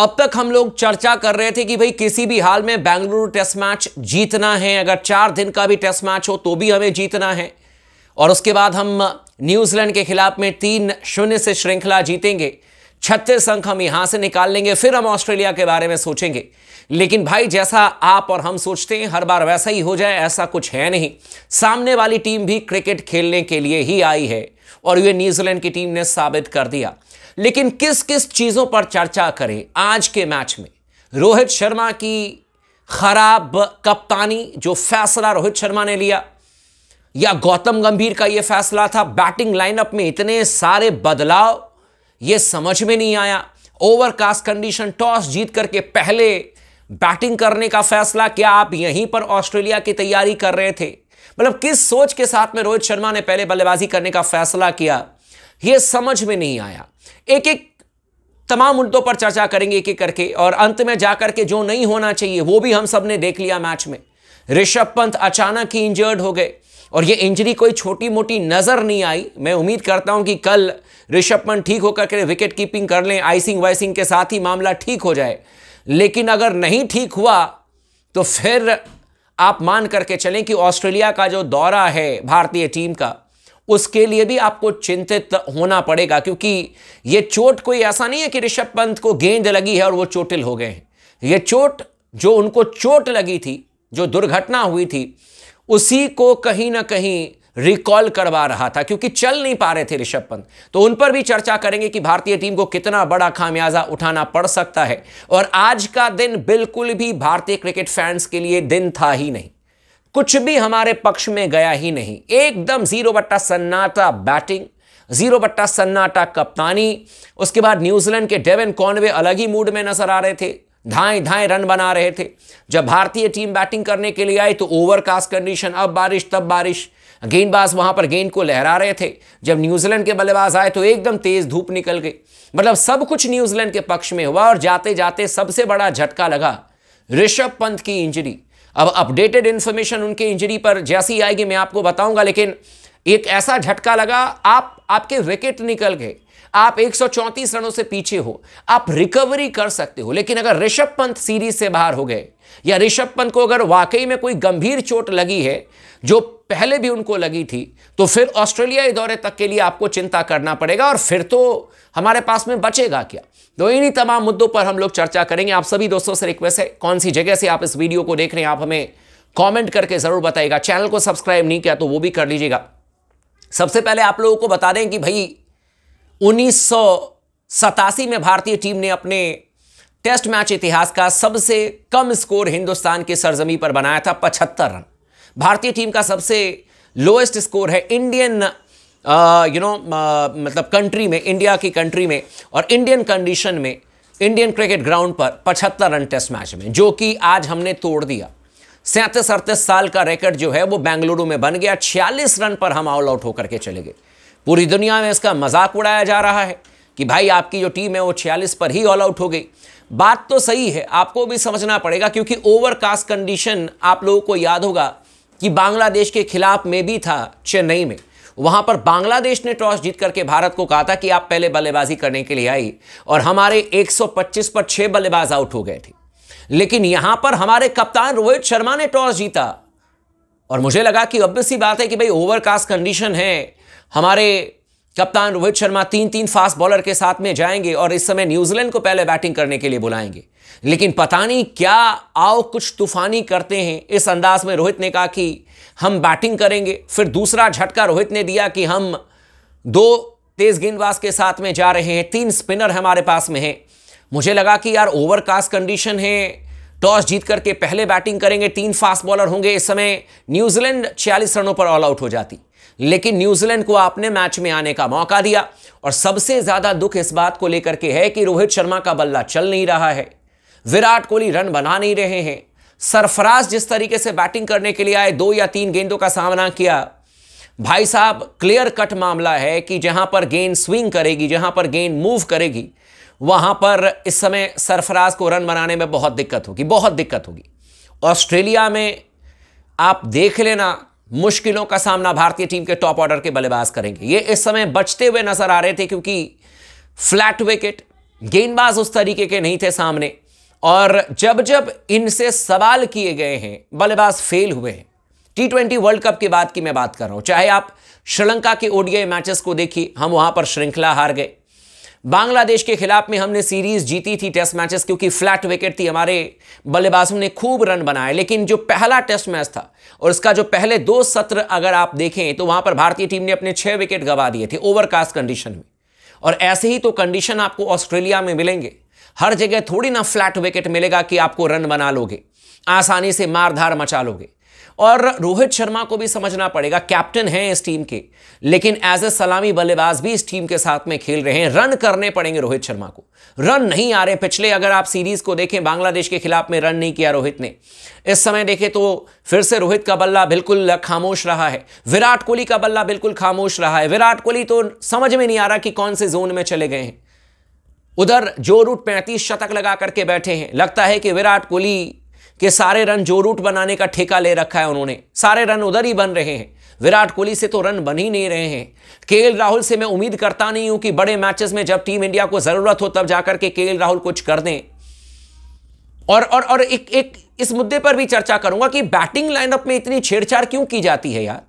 अब तक हम लोग चर्चा कर रहे थे कि भाई किसी भी हाल में बेंगलुरु टेस्ट मैच जीतना है अगर चार दिन का भी टेस्ट मैच हो तो भी हमें जीतना है और उसके बाद हम न्यूजीलैंड के खिलाफ में तीन शून्य से श्रृंखला जीतेंगे छत्तीस अंक हम यहां से निकाल लेंगे फिर हम ऑस्ट्रेलिया के बारे में सोचेंगे लेकिन भाई जैसा आप और हम सोचते हैं हर बार वैसा ही हो जाए ऐसा कुछ है नहीं सामने वाली टीम भी क्रिकेट खेलने के लिए ही आई है और ये न्यूजीलैंड की टीम ने साबित कर दिया लेकिन किस किस चीज़ों पर चर्चा करें आज के मैच में रोहित शर्मा की खराब कप्तानी जो फैसला रोहित शर्मा ने लिया या गौतम गंभीर का यह फैसला था बैटिंग लाइनअप में इतने सारे बदलाव यह समझ में नहीं आया ओवरकास्ट कंडीशन टॉस जीत करके पहले बैटिंग करने का फैसला क्या आप यहीं पर ऑस्ट्रेलिया की तैयारी कर रहे थे मतलब किस सोच के साथ में रोहित शर्मा ने पहले बल्लेबाजी करने का फैसला किया यह समझ में नहीं आया एक एक तमाम मुद्दों पर चर्चा करेंगे एक एक करके और अंत में जाकर के जो नहीं होना चाहिए वो भी हम सब ने देख लिया मैच में ऋषभ पंत अचानक ही इंजर्ड हो गए और ये इंजरी कोई छोटी मोटी नज़र नहीं आई मैं उम्मीद करता हूं कि कल ऋषभ पंत ठीक होकर के विकेट कीपिंग कर लें आइसिंग वाइसिंग के साथ ही मामला ठीक हो जाए लेकिन अगर नहीं ठीक हुआ तो फिर आप मान करके चलें कि ऑस्ट्रेलिया का जो दौरा है भारतीय टीम का उसके लिए भी आपको चिंतित होना पड़ेगा क्योंकि ये चोट कोई ऐसा नहीं है कि ऋषभ पंत को गेंद लगी है और वो चोटिल हो गए हैं ये चोट जो उनको चोट लगी थी जो दुर्घटना हुई थी उसी को कहीं ना कहीं रिकॉल करवा रहा था क्योंकि चल नहीं पा रहे थे ऋषभ पंत तो उन पर भी चर्चा करेंगे कि भारतीय टीम को कितना बड़ा खामियाजा उठाना पड़ सकता है और आज का दिन बिल्कुल भी भारतीय क्रिकेट फैंस के लिए दिन था ही नहीं कुछ भी हमारे पक्ष में गया ही नहीं एकदम जीरो बट्टा सन्नाटा बैटिंग जीरो बट्टा सन्नाटा कप्तानी उसके बाद न्यूजीलैंड के डेवन कॉनवे अलग ही मूड में नजर आ रहे थे धाएं धाएं रन बना रहे थे जब भारतीय टीम बैटिंग करने के लिए आई तो ओवरकास्ट कंडीशन अब बारिश तब बारिश गेंदबाज वहां पर गेंद को लहरा रहे थे जब न्यूजीलैंड के बल्लेबाज आए तो एकदम तेज धूप निकल गई मतलब सब कुछ न्यूजीलैंड के पक्ष में हुआ और जाते जाते सबसे बड़ा झटका लगा ऋषभ पंत की इंजरी अब अपडेटेड इंफॉर्मेशन उनके इंजरी पर जैसी आएगी मैं आपको बताऊंगा लेकिन एक ऐसा झटका लगा आप आपके विकेट निकल गए आप 134 रनों से पीछे हो आप रिकवरी कर सकते हो लेकिन अगर ऋषभ पंत सीरीज से बाहर हो गए या ऋषभ पंत को अगर वाकई में कोई गंभीर चोट लगी है जो पहले भी उनको लगी थी तो फिर ऑस्ट्रेलिया दौरे तक के लिए आपको चिंता करना पड़ेगा और फिर तो हमारे पास में बचेगा क्या तो इन्हीं तमाम मुद्दों पर हम लोग चर्चा करेंगे आप सभी दोस्तों से रिक्वेस्ट है कौन सी जगह से आप इस वीडियो को देख रहे हैं आप हमें कमेंट करके जरूर बताइएगा चैनल को सब्सक्राइब नहीं किया तो वो भी कर लीजिएगा सबसे पहले आप लोगों को बता दें कि भाई उन्नीस में भारतीय टीम ने अपने टेस्ट मैच इतिहास का सबसे कम स्कोर हिंदुस्तान के सरजमी पर बनाया था पचहत्तर रन भारतीय टीम का सबसे लोएस्ट स्कोर है इंडियन यू नो मतलब कंट्री में इंडिया की कंट्री में और इंडियन कंडीशन में इंडियन क्रिकेट ग्राउंड पर पचहत्तर रन टेस्ट मैच में जो कि आज हमने तोड़ दिया सैंतीस अड़तीस साल का रिकॉर्ड जो है वो बेंगलुरु में बन गया छियालीस रन पर हम ऑल आउट होकर के चले गए पूरी दुनिया में इसका मजाक उड़ाया जा रहा है कि भाई आपकी जो टीम है वो छियालीस पर ही ऑल आउट हो गई बात तो सही है आपको भी समझना पड़ेगा क्योंकि ओवरकास्ट कंडीशन आप लोगों को याद होगा कि बांग्लादेश के खिलाफ में भी था चेन्नई में वहां पर बांग्लादेश ने टॉस जीत करके भारत को कहा था कि आप पहले बल्लेबाजी करने के लिए आई और हमारे 125 पर छह बल्लेबाज आउट हो गए थे लेकिन यहां पर हमारे कप्तान रोहित शर्मा ने टॉस जीता और मुझे लगा कि अब सी बात है कि भाई ओवरकास्ट कंडीशन है हमारे कप्तान रोहित शर्मा तीन तीन फास्ट बॉलर के साथ में जाएंगे और इस समय न्यूजीलैंड को पहले बैटिंग करने के लिए बुलाएंगे लेकिन पता नहीं क्या आओ कुछ तूफानी करते हैं इस अंदाज में रोहित ने कहा कि हम बैटिंग करेंगे फिर दूसरा झटका रोहित ने दिया कि हम दो तेज गेंदबाज के साथ में जा रहे हैं तीन स्पिनर हमारे पास में हैं मुझे लगा कि यार ओवरकास्ट कंडीशन है टॉस जीत करके पहले बैटिंग करेंगे तीन फास्ट बॉलर होंगे इस समय न्यूजीलैंड 46 रनों पर ऑल आउट हो जाती लेकिन न्यूजीलैंड को आपने मैच में आने का मौका दिया और सबसे ज्यादा दुख इस बात को लेकर के है कि रोहित शर्मा का बल्ला चल नहीं रहा है विराट कोहली रन बना नहीं रहे हैं सरफराज जिस तरीके से बैटिंग करने के लिए आए दो या तीन गेंदों का सामना किया भाई साहब क्लियर कट मामला है कि जहां पर गेंद स्विंग करेगी जहां पर गेंद मूव करेगी वहां पर इस समय सरफराज को रन बनाने में बहुत दिक्कत होगी बहुत दिक्कत होगी ऑस्ट्रेलिया में आप देख लेना मुश्किलों का सामना भारतीय टीम के टॉप ऑर्डर के बल्लेबाज करेंगे ये इस समय बचते हुए नजर आ रहे थे क्योंकि फ्लैट विकेट गेंदबाज उस तरीके के नहीं थे सामने और जब जब इनसे सवाल किए गए हैं बल्लेबाज फेल हुए हैं टी ट्वेंटी वर्ल्ड कप की बात की मैं बात कर रहा हूं चाहे आप श्रीलंका के ओडीआई मैचेस को देखिए हम वहां पर श्रृंखला हार गए बांग्लादेश के खिलाफ में हमने सीरीज जीती थी टेस्ट मैचेस क्योंकि फ्लैट विकेट थी हमारे बल्लेबाजों ने खूब रन बनाए लेकिन जो पहला टेस्ट मैच था और इसका जो पहले दो सत्र अगर आप देखें तो वहां पर भारतीय टीम ने अपने छह विकेट गवा दिए थे ओवरकास्ट कंडीशन में और ऐसे ही तो कंडीशन आपको ऑस्ट्रेलिया में मिलेंगे हर जगह थोड़ी ना फ्लैट विकेट मिलेगा कि आपको रन बना लोगे आसानी से मारधार मचा लोगे और रोहित शर्मा को भी समझना पड़ेगा कैप्टन है इस टीम के लेकिन एज ए सलामी बल्लेबाज भी इस टीम के साथ में खेल रहे हैं रन करने पड़ेंगे रोहित शर्मा को रन नहीं आ रहे पिछले अगर आप सीरीज को देखें बांग्लादेश के खिलाफ में रन नहीं किया रोहित ने इस समय देखें तो फिर से रोहित का बल्ला बिल्कुल खामोश रहा है विराट कोहली का बल्ला बिल्कुल खामोश रहा है विराट कोहली तो समझ में नहीं आ रहा कि कौन से जोन में चले गए हैं उधर जो रूट पैंतीस शतक लगा करके बैठे हैं लगता है कि विराट कोहली कि सारे रन जो रूट बनाने का ठेका ले रखा है उन्होंने सारे रन उधर ही बन रहे हैं विराट कोहली से तो रन बन ही नहीं रहे हैं के राहुल से मैं उम्मीद करता नहीं हूं कि बड़े मैचेस में जब टीम इंडिया को जरूरत हो तब जाकर के के राहुल कुछ कर दें और और और एक एक इस मुद्दे पर भी चर्चा करूंगा कि बैटिंग लाइनअप में इतनी छेड़छाड़ क्यों की जाती है यार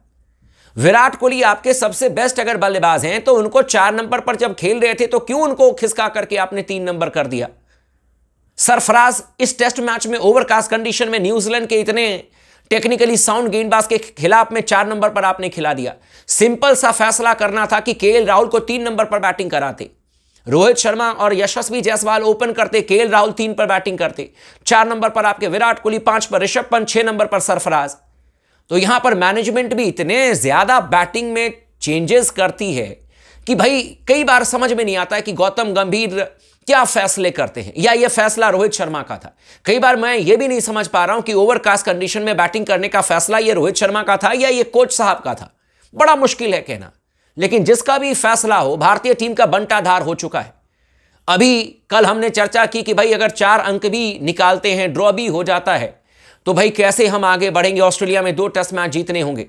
विराट कोहली आपके सबसे बेस्ट अगर बल्लेबाज हैं तो उनको चार नंबर पर जब खेल रहे थे तो क्यों उनको खिसका करके आपने तीन नंबर कर दिया सरफराज इस टेस्ट मैच में ओवरकास्ट कंडीशन में न्यूजीलैंड के इतने टेक्निकली साउंड गेंदबाज के खिलाफ में चार नंबर पर आपने खिला दिया सिंपल सा फैसला करना था कि के राहुल को तीन नंबर पर बैटिंग कराते रोहित शर्मा और यशस्वी जायसवाल ओपन करते के राहुल तीन पर बैटिंग करते चार नंबर पर आपके विराट कोहली पांच पर ऋषभ पंत छह नंबर पर सरफराज तो यहां पर मैनेजमेंट भी इतने ज्यादा बैटिंग में चेंजेस करती है कि भाई कई बार समझ में नहीं आता है कि गौतम गंभीर क्या फैसले करते हैं या यह फैसला रोहित शर्मा का था कई बार मैं यह भी नहीं समझ पा रहा हूं कि ओवरकास्ट कंडीशन में बैटिंग करने का फैसला यह रोहित शर्मा का था या यह कोच साहब का था बड़ा मुश्किल है कहना लेकिन जिसका भी फैसला हो भारतीय टीम का बंटाधार हो चुका है अभी कल हमने चर्चा की कि भाई अगर चार अंक भी निकालते हैं ड्रॉ भी हो जाता है तो भाई कैसे हम आगे बढ़ेंगे ऑस्ट्रेलिया में दो टेस्ट मैच जीतने होंगे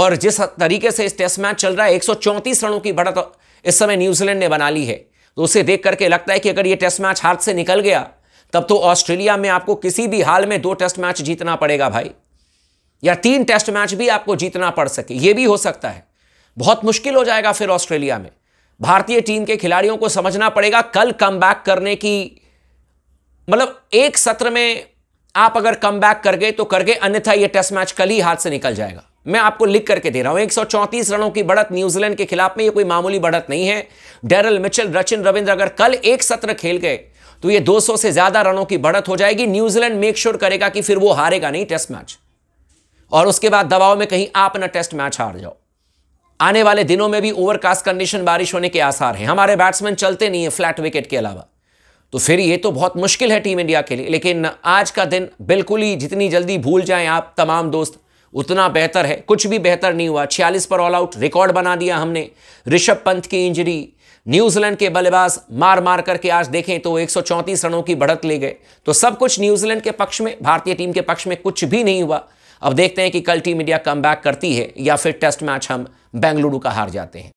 और जिस तरीके से इस टेस्ट मैच चल रहा है एक रनों की बढ़त इस समय न्यूजीलैंड ने बना ली है तो उसे देख करके लगता है कि अगर ये टेस्ट मैच हाथ से निकल गया तब तो ऑस्ट्रेलिया में आपको किसी भी हाल में दो टेस्ट मैच जीतना पड़ेगा भाई या तीन टेस्ट मैच भी आपको जीतना पड़ सके ये भी हो सकता है बहुत मुश्किल हो जाएगा फिर ऑस्ट्रेलिया में भारतीय टीम के खिलाड़ियों को समझना पड़ेगा कल कम करने की मतलब एक सत्र में आप अगर कम कर गए तो कर गए अन्यथा यह टेस्ट मैच कल ही हाथ से निकल जाएगा मैं आपको लिख करके दे रहा हूं 134 रनों की बढ़त न्यूजीलैंड के खिलाफ में ये कोई मामूली बढ़त नहीं है डेरल मिचल रचिन रविंद्र अगर कल एक सत्र खेल गए तो ये 200 से ज्यादा रनों की बढ़त हो जाएगी न्यूजीलैंड मेक श्योर करेगा कि फिर वो हारेगा नहीं टेस्ट मैच और उसके बाद दबाव में कहीं आप ना टेस्ट मैच हार जाओ आने वाले दिनों में भी ओवरकास्ट कंडीशन बारिश होने के आसार हैं हमारे बैट्समैन चलते नहीं है फ्लैट विकेट के अलावा तो फिर ये तो बहुत मुश्किल है टीम इंडिया के लिए लेकिन आज का दिन बिल्कुल ही जितनी जल्दी भूल जाएं आप तमाम दोस्त उतना बेहतर है कुछ भी बेहतर नहीं हुआ छियालीस पर ऑल आउट रिकॉर्ड बना दिया हमने ऋषभ पंत की इंजरी न्यूजीलैंड के बल्लेबाज मार मार करके आज देखें तो 134 रनों की बढ़त ले गए तो सब कुछ न्यूजीलैंड के पक्ष में भारतीय टीम के पक्ष में कुछ भी नहीं हुआ अब देखते हैं कि कल टीम इंडिया कम करती है या फिर टेस्ट मैच हम बेंगलुरु का हार जाते हैं